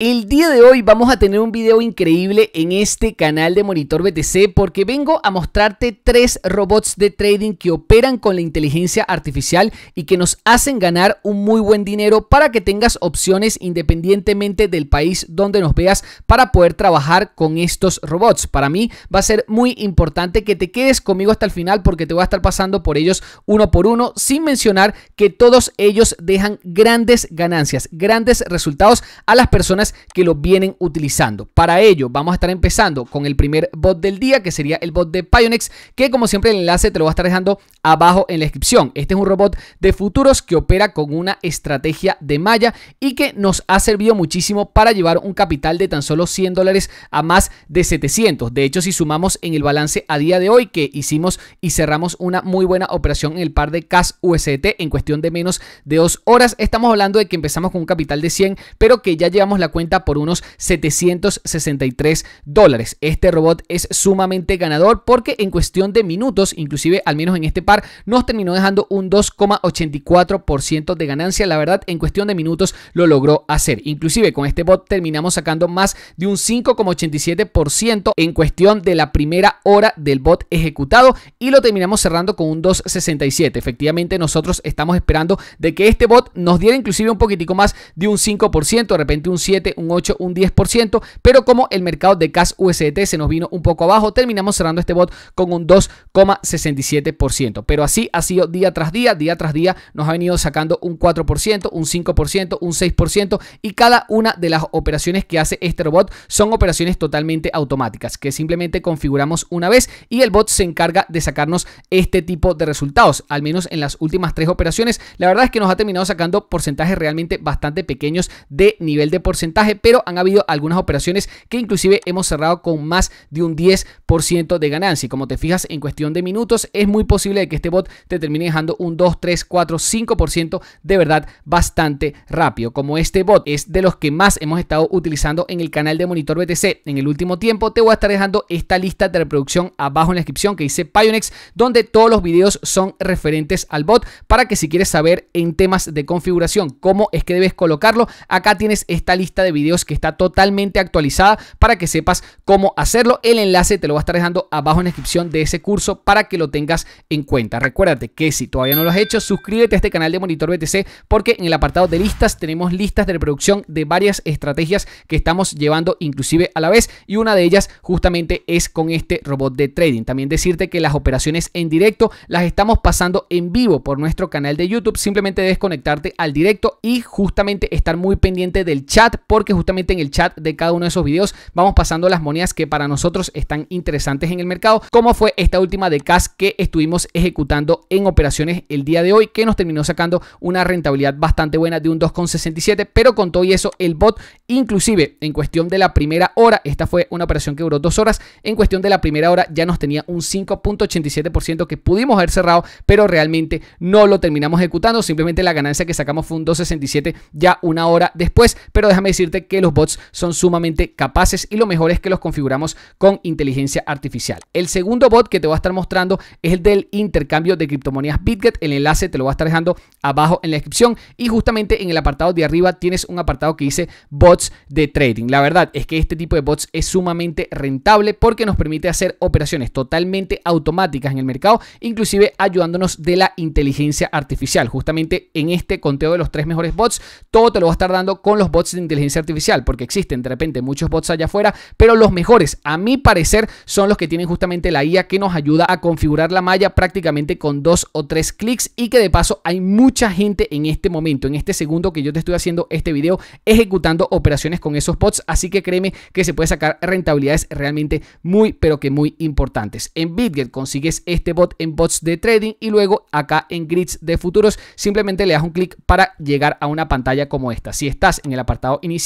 El día de hoy vamos a tener un video increíble en este canal de Monitor BTC porque vengo a mostrarte tres robots de trading que operan con la inteligencia artificial y que nos hacen ganar un muy buen dinero para que tengas opciones independientemente del país donde nos veas para poder trabajar con estos robots. Para mí va a ser muy importante que te quedes conmigo hasta el final porque te voy a estar pasando por ellos uno por uno sin mencionar que todos ellos dejan grandes ganancias, grandes resultados a las personas que lo vienen utilizando. Para ello, vamos a estar empezando con el primer bot del día, que sería el bot de Pionex, que como siempre el enlace te lo voy a estar dejando abajo en la descripción. Este es un robot de futuros que opera con una estrategia de malla y que nos ha servido muchísimo para llevar un capital de tan solo 100 dólares a más de 700. De hecho, si sumamos en el balance a día de hoy que hicimos y cerramos una muy buena operación en el par de CAS USDT en cuestión de menos de dos horas, estamos hablando de que empezamos con un capital de 100, pero que ya llevamos la cuenta por unos 763 dólares. Este robot es sumamente ganador porque en cuestión de minutos, inclusive al menos en este par, nos terminó dejando un 2,84% de ganancia. La verdad, en cuestión de minutos lo logró hacer. Inclusive con este bot terminamos sacando más de un 5,87% en cuestión de la primera hora del bot ejecutado y lo terminamos cerrando con un 2,67. Efectivamente, nosotros estamos esperando de que este bot nos diera inclusive un poquitico más de un 5%, de repente un 7 un 8, un 10%, pero como el mercado de CAS USDT se nos vino un poco abajo, terminamos cerrando este bot con un 2,67%. Pero así ha sido día tras día, día tras día nos ha venido sacando un 4%, un 5%, un 6% y cada una de las operaciones que hace este robot son operaciones totalmente automáticas que simplemente configuramos una vez y el bot se encarga de sacarnos este tipo de resultados, al menos en las últimas tres operaciones. La verdad es que nos ha terminado sacando porcentajes realmente bastante pequeños de nivel de porcentaje pero han habido algunas operaciones que inclusive hemos cerrado con más de un 10% de ganancia. Y como te fijas en cuestión de minutos, es muy posible que este bot te termine dejando un 2, 3, 4, 5% de verdad bastante rápido. Como este bot es de los que más hemos estado utilizando en el canal de Monitor BTC en el último tiempo, te voy a estar dejando esta lista de reproducción abajo en la descripción que dice Pionex, donde todos los videos son referentes al bot para que si quieres saber en temas de configuración cómo es que debes colocarlo, acá tienes esta lista de de videos que está totalmente actualizada para que sepas cómo hacerlo. El enlace te lo va a estar dejando abajo en la descripción de ese curso para que lo tengas en cuenta. Recuérdate que si todavía no lo has hecho, suscríbete a este canal de Monitor BTC porque en el apartado de listas tenemos listas de reproducción de varias estrategias que estamos llevando inclusive a la vez y una de ellas justamente es con este robot de trading. También decirte que las operaciones en directo las estamos pasando en vivo por nuestro canal de YouTube. Simplemente debes conectarte al directo y justamente estar muy pendiente del chat porque justamente en el chat de cada uno de esos videos vamos pasando las monedas que para nosotros están interesantes en el mercado, como fue esta última de CAS que estuvimos ejecutando en operaciones el día de hoy, que nos terminó sacando una rentabilidad bastante buena de un 2,67, pero con todo y eso el bot, inclusive en cuestión de la primera hora, esta fue una operación que duró dos horas, en cuestión de la primera hora ya nos tenía un 5.87% que pudimos haber cerrado, pero realmente no lo terminamos ejecutando, simplemente la ganancia que sacamos fue un 2,67 ya una hora después, pero déjame decirte que los bots son sumamente capaces y lo mejor es que los configuramos con inteligencia artificial. El segundo bot que te voy a estar mostrando es el del intercambio de criptomonedas BitGet. El enlace te lo voy a estar dejando abajo en la descripción y justamente en el apartado de arriba tienes un apartado que dice bots de trading. La verdad es que este tipo de bots es sumamente rentable porque nos permite hacer operaciones totalmente automáticas en el mercado, inclusive ayudándonos de la inteligencia artificial. Justamente en este conteo de los tres mejores bots, todo te lo va a estar dando con los bots de inteligencia artificial, porque existen de repente muchos bots allá afuera, pero los mejores, a mi parecer, son los que tienen justamente la IA que nos ayuda a configurar la malla prácticamente con dos o tres clics y que de paso hay mucha gente en este momento, en este segundo que yo te estoy haciendo este video, ejecutando operaciones con esos bots, así que créeme que se puede sacar rentabilidades realmente muy, pero que muy importantes. En BitGet consigues este bot en bots de trading y luego acá en grids de futuros simplemente le das un clic para llegar a una pantalla como esta. Si estás en el apartado inicial,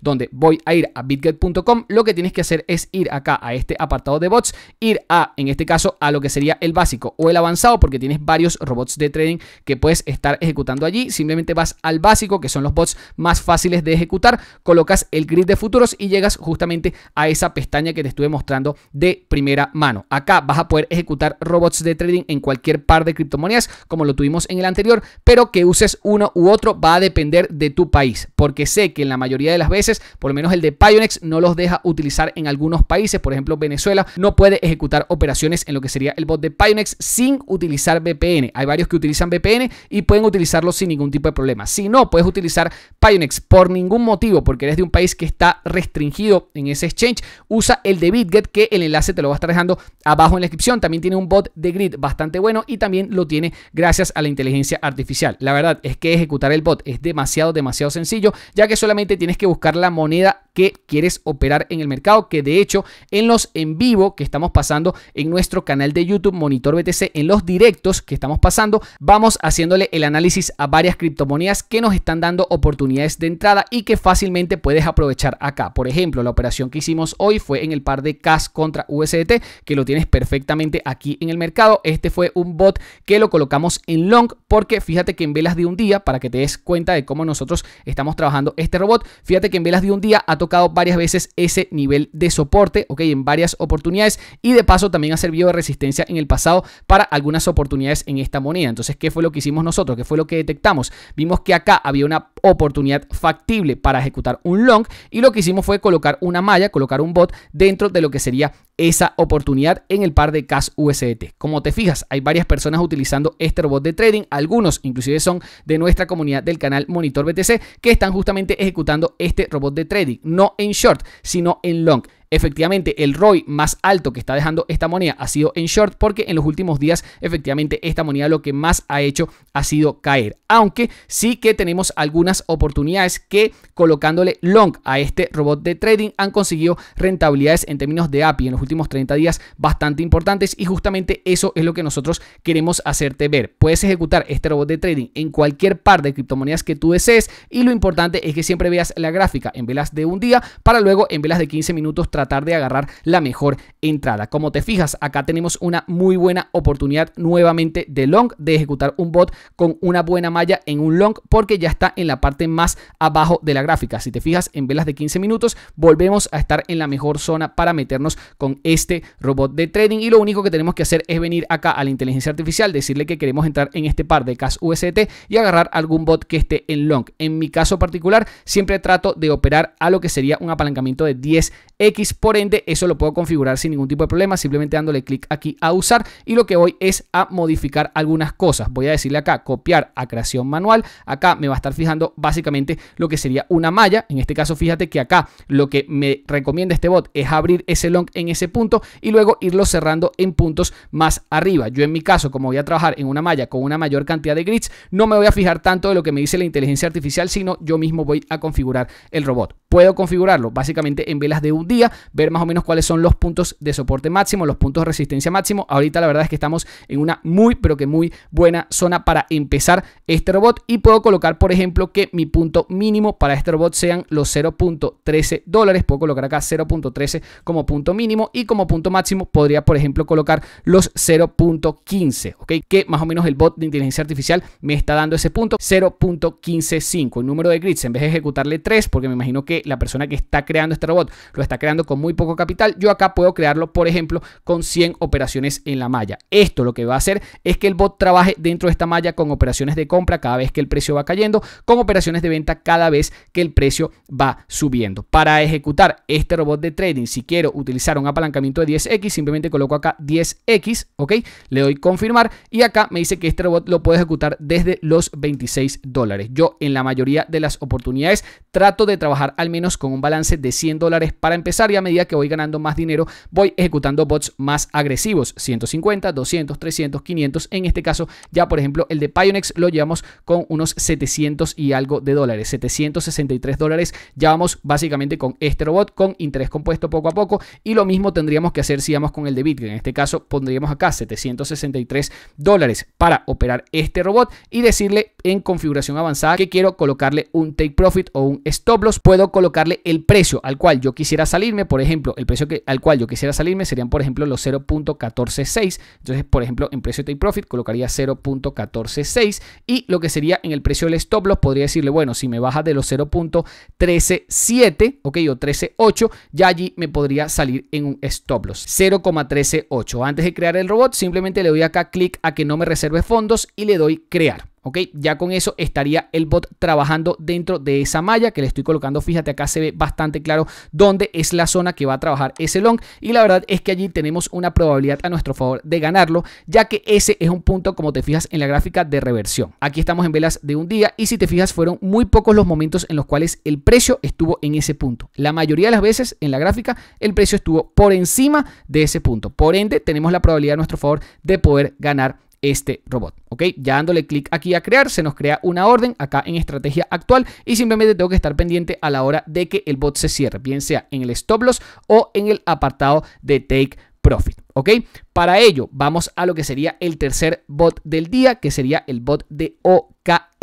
donde voy a ir a bitget.com, lo que tienes que hacer es ir acá a este apartado de bots, ir a, en este caso, a lo que sería el básico o el avanzado, porque tienes varios robots de trading que puedes estar ejecutando allí. Simplemente vas al básico, que son los bots más fáciles de ejecutar, colocas el grid de futuros y llegas justamente a esa pestaña que te estuve mostrando de primera mano. Acá vas a poder ejecutar robots de trading en cualquier par de criptomonedas, como lo tuvimos en el anterior, pero que uses uno u otro va a depender de tu país, porque sé que en la mayoría de las veces, por lo menos el de Pionex no los deja utilizar en algunos países, por ejemplo Venezuela no puede ejecutar operaciones en lo que sería el bot de Pionex sin utilizar VPN. Hay varios que utilizan VPN y pueden utilizarlo sin ningún tipo de problema. Si no puedes utilizar Pionex por ningún motivo, porque eres de un país que está restringido en ese exchange, usa el de BitGet que el enlace te lo va a estar dejando abajo en la descripción. También tiene un bot de grid bastante bueno y también lo tiene gracias a la inteligencia artificial. La verdad es que ejecutar el bot es demasiado, demasiado sencillo, ya que solamente tiene tienes que buscar la moneda quieres operar en el mercado, que de hecho en los en vivo que estamos pasando en nuestro canal de YouTube Monitor BTC, en los directos que estamos pasando, vamos haciéndole el análisis a varias criptomonedas que nos están dando oportunidades de entrada y que fácilmente puedes aprovechar acá. Por ejemplo, la operación que hicimos hoy fue en el par de CAS contra USDT, que lo tienes perfectamente aquí en el mercado. Este fue un bot que lo colocamos en long porque fíjate que en velas de un día, para que te des cuenta de cómo nosotros estamos trabajando este robot, fíjate que en velas de un día a tocado varias veces ese nivel de soporte, ok, en varias oportunidades y de paso también ha servido de resistencia en el pasado para algunas oportunidades en esta moneda. Entonces, ¿qué fue lo que hicimos nosotros? ¿Qué fue lo que detectamos? Vimos que acá había una oportunidad factible para ejecutar un long y lo que hicimos fue colocar una malla, colocar un bot dentro de lo que sería esa oportunidad en el par de CAS USDT. Como te fijas, hay varias personas utilizando este robot de trading, algunos inclusive son de nuestra comunidad del canal Monitor BTC que están justamente ejecutando este robot de trading, no en short, sino en long efectivamente el ROI más alto que está dejando esta moneda ha sido en short porque en los últimos días efectivamente esta moneda lo que más ha hecho ha sido caer. Aunque sí que tenemos algunas oportunidades que colocándole long a este robot de trading han conseguido rentabilidades en términos de API en los últimos 30 días bastante importantes y justamente eso es lo que nosotros queremos hacerte ver. Puedes ejecutar este robot de trading en cualquier par de criptomonedas que tú desees y lo importante es que siempre veas la gráfica en velas de un día para luego en velas de 15 minutos tratar de agarrar la mejor entrada. Como te fijas, acá tenemos una muy buena oportunidad nuevamente de long, de ejecutar un bot con una buena malla en un long porque ya está en la parte más abajo de la gráfica. Si te fijas en velas de 15 minutos, volvemos a estar en la mejor zona para meternos con este robot de trading y lo único que tenemos que hacer es venir acá a la inteligencia artificial, decirle que queremos entrar en este par de CAS UST y agarrar algún bot que esté en long. En mi caso particular, siempre trato de operar a lo que sería un apalancamiento de 10x por ende, eso lo puedo configurar sin ningún tipo de problema, simplemente dándole clic aquí a usar y lo que voy es a modificar algunas cosas. Voy a decirle acá copiar a creación manual. Acá me va a estar fijando básicamente lo que sería una malla. En este caso, fíjate que acá lo que me recomienda este bot es abrir ese long en ese punto y luego irlo cerrando en puntos más arriba. Yo en mi caso, como voy a trabajar en una malla con una mayor cantidad de grids, no me voy a fijar tanto de lo que me dice la inteligencia artificial, sino yo mismo voy a configurar el robot puedo configurarlo básicamente en velas de un día, ver más o menos cuáles son los puntos de soporte máximo, los puntos de resistencia máximo. Ahorita la verdad es que estamos en una muy, pero que muy buena zona para empezar este robot y puedo colocar, por ejemplo, que mi punto mínimo para este robot sean los 0.13 dólares. Puedo colocar acá 0.13 como punto mínimo y como punto máximo podría, por ejemplo, colocar los 0.15, ¿ok? Que más o menos el bot de inteligencia artificial me está dando ese punto, 0.155. El número de grids, en vez de ejecutarle 3, porque me imagino que la persona que está creando este robot lo está creando con muy poco capital, yo acá puedo crearlo, por ejemplo, con 100 operaciones en la malla. Esto lo que va a hacer es que el bot trabaje dentro de esta malla con operaciones de compra cada vez que el precio va cayendo, con operaciones de venta cada vez que el precio va subiendo. Para ejecutar este robot de trading, si quiero utilizar un apalancamiento de 10x, simplemente coloco acá 10x, ¿ok? Le doy confirmar y acá me dice que este robot lo puedo ejecutar desde los 26 dólares. Yo en la mayoría de las oportunidades trato de trabajar al menos con un balance de 100 dólares para empezar y a medida que voy ganando más dinero voy ejecutando bots más agresivos, 150, 200, 300, 500. En este caso ya por ejemplo el de Pionex lo llevamos con unos 700 y algo de dólares, 763 dólares. Ya vamos básicamente con este robot con interés compuesto poco a poco y lo mismo tendríamos que hacer si vamos con el de Bitcoin. En este caso pondríamos acá 763 dólares para operar este robot y decirle en configuración avanzada que quiero colocarle un take profit o un stop loss. Puedo colocarle el precio al cual yo quisiera salirme. Por ejemplo, el precio que, al cual yo quisiera salirme serían, por ejemplo, los 0.146. Entonces, por ejemplo, en precio take profit colocaría 0.146 y lo que sería en el precio del stop loss podría decirle, bueno, si me baja de los 0.137, ok, o 13.8, ya allí me podría salir en un stop loss 0.138. Antes de crear el robot, simplemente le doy acá clic a que no me reserve fondos y le doy crear. ¿ok? Ya con eso estaría el bot trabajando dentro de esa malla que le estoy colocando. Fíjate, acá se ve bastante claro dónde es la zona que va a trabajar ese long. Y la verdad es que allí tenemos una probabilidad a nuestro favor de ganarlo, ya que ese es un punto, como te fijas, en la gráfica de reversión. Aquí estamos en velas de un día y si te fijas, fueron muy pocos los momentos en los cuales el precio estuvo en ese punto. La mayoría de las veces en la gráfica, el precio estuvo por encima de ese punto. Por ende, tenemos la probabilidad a nuestro favor de poder ganar este robot. ¿Ok? Ya dándole clic aquí a crear, se nos crea una orden acá en estrategia actual y simplemente tengo que estar pendiente a la hora de que el bot se cierre, bien sea en el stop loss o en el apartado de take profit. ¿Ok? Para ello, vamos a lo que sería el tercer bot del día, que sería el bot de OK.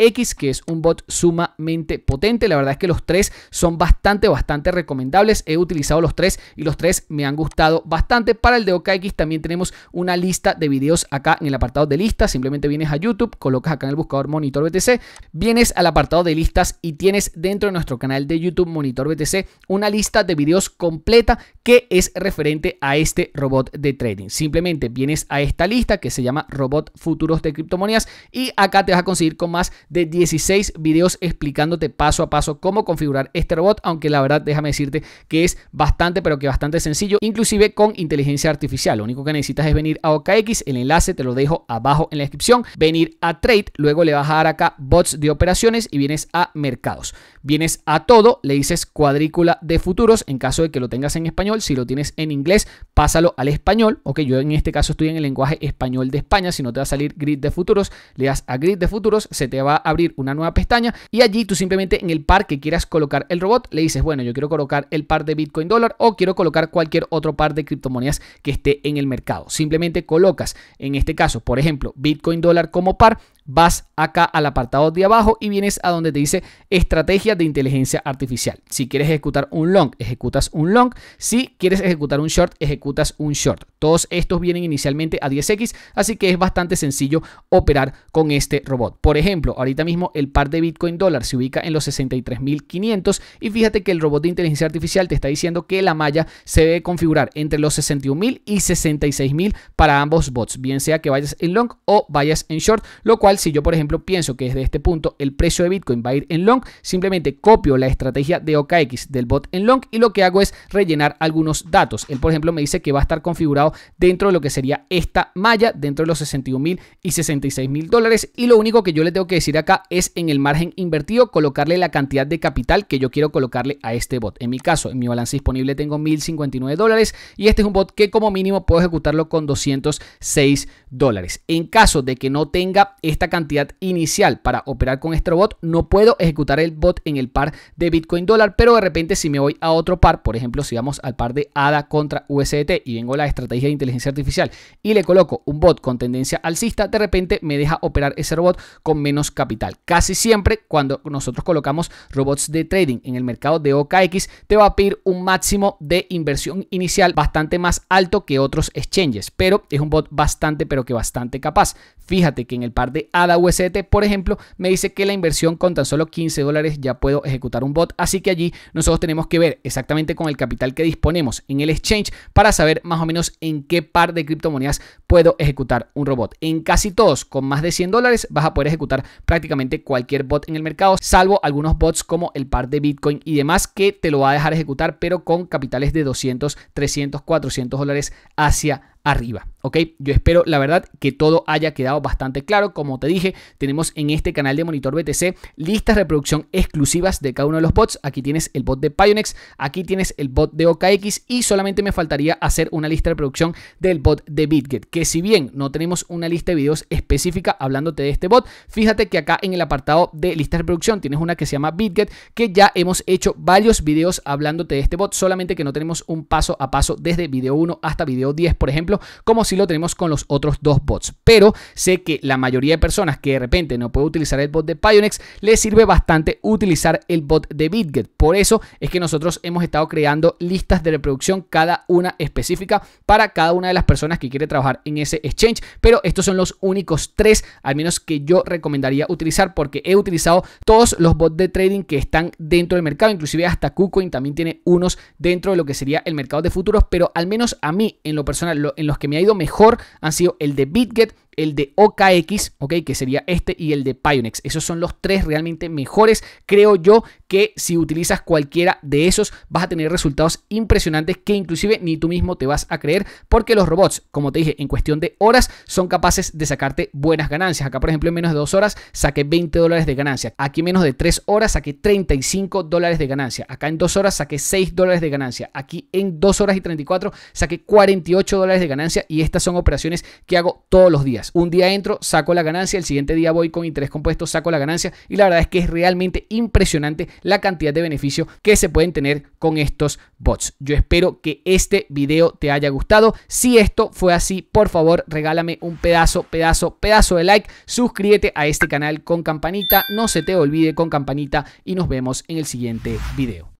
X, que es un bot sumamente potente. La verdad es que los tres son bastante, bastante recomendables. He utilizado los tres y los tres me han gustado bastante. Para el de OKX también tenemos una lista de videos acá en el apartado de listas. Simplemente vienes a YouTube, colocas acá en el buscador Monitor BTC, vienes al apartado de listas y tienes dentro de nuestro canal de YouTube Monitor BTC una lista de videos completa que es referente a este robot de trading. Simplemente vienes a esta lista que se llama Robot Futuros de Criptomonedas y acá te vas a conseguir con más de 16 videos explicándote paso a paso cómo configurar este robot, aunque la verdad déjame decirte que es bastante, pero que bastante sencillo, inclusive con inteligencia artificial. Lo único que necesitas es venir a OKX, el enlace te lo dejo abajo en la descripción, venir a Trade, luego le vas a dar acá bots de operaciones y vienes a mercados. Vienes a todo, le dices cuadrícula de futuros en caso de que lo tengas en español, si lo tienes en inglés, pásalo al español, ok, yo en este caso estoy en el lenguaje español de España, si no te va a salir grid de futuros, le das a grid de futuros, se te va abrir una nueva pestaña y allí tú simplemente en el par que quieras colocar el robot le dices, bueno, yo quiero colocar el par de Bitcoin dólar o quiero colocar cualquier otro par de criptomonedas que esté en el mercado. Simplemente colocas, en este caso, por ejemplo, Bitcoin dólar como par, vas acá al apartado de abajo y vienes a donde te dice estrategia de inteligencia artificial. Si quieres ejecutar un long, ejecutas un long. Si quieres ejecutar un short, ejecutas un short. Todos estos vienen inicialmente a 10x, así que es bastante sencillo operar con este robot. Por ejemplo, ahorita mismo el par de Bitcoin dólar se ubica en los 63.500 y fíjate que el robot de inteligencia artificial te está diciendo que la malla se debe configurar entre los 61.000 y 66.000 para ambos bots, bien sea que vayas en long o vayas en short, lo cual si yo por ejemplo pienso que desde este punto el precio de Bitcoin va a ir en long, simplemente copio la estrategia de OKX del bot en long y lo que hago es rellenar algunos datos. Él por ejemplo me dice que va a estar configurado dentro de lo que sería esta malla, dentro de los 61 mil y 66 mil dólares y lo único que yo le tengo que decir acá es en el margen invertido colocarle la cantidad de capital que yo quiero colocarle a este bot. En mi caso, en mi balance disponible tengo 1059 dólares y este es un bot que como mínimo puedo ejecutarlo con 206 dólares. En caso de que no tenga esta cantidad inicial para operar con este robot, no puedo ejecutar el bot en el par de Bitcoin dólar, pero de repente si me voy a otro par, por ejemplo, si vamos al par de ADA contra USDT y vengo a la estrategia de inteligencia artificial y le coloco un bot con tendencia alcista, de repente me deja operar ese robot con menos capital. Casi siempre cuando nosotros colocamos robots de trading en el mercado de OKX, te va a pedir un máximo de inversión inicial bastante más alto que otros exchanges, pero es un bot bastante, pero que bastante capaz. Fíjate que en el par de ada USDT, por ejemplo, me dice que la inversión con tan solo 15 dólares ya puedo ejecutar un bot. Así que allí nosotros tenemos que ver exactamente con el capital que disponemos en el exchange para saber más o menos en qué par de criptomonedas puedo ejecutar un robot. En casi todos, con más de 100 dólares, vas a poder ejecutar prácticamente cualquier bot en el mercado, salvo algunos bots como el par de Bitcoin y demás que te lo va a dejar ejecutar, pero con capitales de 200, 300, 400 dólares hacia arriba. ¿ok? Yo espero, la verdad, que todo haya quedado bastante claro. Como te dije, tenemos en este canal de Monitor BTC listas de reproducción exclusivas de cada uno de los bots. Aquí tienes el bot de Pionex, aquí tienes el bot de OKX y solamente me faltaría hacer una lista de reproducción del bot de BitGet. Que si bien no tenemos una lista de videos específica hablándote de este bot, fíjate que acá en el apartado de listas de reproducción tienes una que se llama BitGet, que ya hemos hecho varios videos hablándote de este bot, solamente que no tenemos un paso a paso desde video 1 hasta video 10, por ejemplo, como si lo tenemos con los otros dos bots. Pero sé que la mayoría de personas que de repente no puede utilizar el bot de Pionex, les sirve bastante utilizar el bot de BitGet. Por eso es que nosotros hemos estado creando listas de reproducción, cada una específica para cada una de las personas que quiere trabajar en ese exchange. Pero estos son los únicos tres, al menos que yo recomendaría utilizar porque he utilizado todos los bots de trading que están dentro del mercado, inclusive hasta KuCoin también tiene unos dentro de lo que sería el mercado de futuros, pero al menos a mí en lo personal, en los que me ha ido mejor han sido el de BitGet, el de OKX, ok, que sería este, y el de Pionex. Esos son los tres realmente mejores, creo yo, que si utilizas cualquiera de esos vas a tener resultados impresionantes que inclusive ni tú mismo te vas a creer porque los robots, como te dije, en cuestión de horas son capaces de sacarte buenas ganancias. Acá, por ejemplo, en menos de dos horas saqué 20 dólares de ganancia. Aquí en menos de tres horas saqué 35 dólares de ganancia. Acá en dos horas saqué 6 dólares de ganancia. Aquí en dos horas y 34 saqué 48 dólares de ganancia y estas son operaciones que hago todos los días. Un día entro, saco la ganancia, el siguiente día voy con interés compuesto, saco la ganancia y la verdad es que es realmente impresionante la cantidad de beneficio que se pueden tener con estos bots. Yo espero que este video te haya gustado. Si esto fue así, por favor, regálame un pedazo, pedazo, pedazo de like. Suscríbete a este canal con campanita. No se te olvide con campanita y nos vemos en el siguiente video.